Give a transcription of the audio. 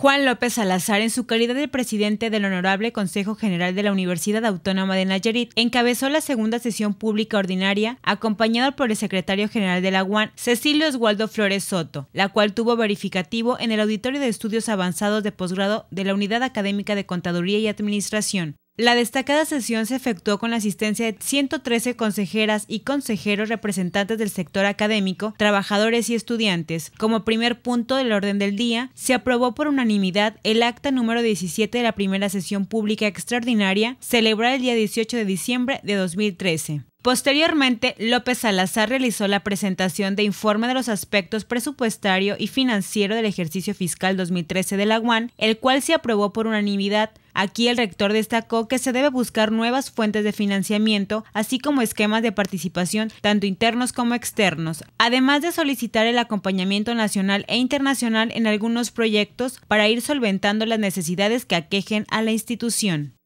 Juan López Salazar, en su calidad de presidente del Honorable Consejo General de la Universidad Autónoma de Nayarit, encabezó la segunda sesión pública ordinaria, acompañado por el secretario general de la UAN, Cecilio Oswaldo Flores Soto, la cual tuvo verificativo en el Auditorio de Estudios Avanzados de Posgrado de la Unidad Académica de Contaduría y Administración. La destacada sesión se efectuó con la asistencia de 113 consejeras y consejeros representantes del sector académico, trabajadores y estudiantes. Como primer punto del orden del día, se aprobó por unanimidad el acta número 17 de la primera sesión pública extraordinaria, celebrada el día 18 de diciembre de 2013. Posteriormente, López Salazar realizó la presentación de informe de los aspectos presupuestario y financiero del ejercicio fiscal 2013 de la UAN, el cual se aprobó por unanimidad Aquí el rector destacó que se debe buscar nuevas fuentes de financiamiento, así como esquemas de participación, tanto internos como externos, además de solicitar el acompañamiento nacional e internacional en algunos proyectos para ir solventando las necesidades que aquejen a la institución.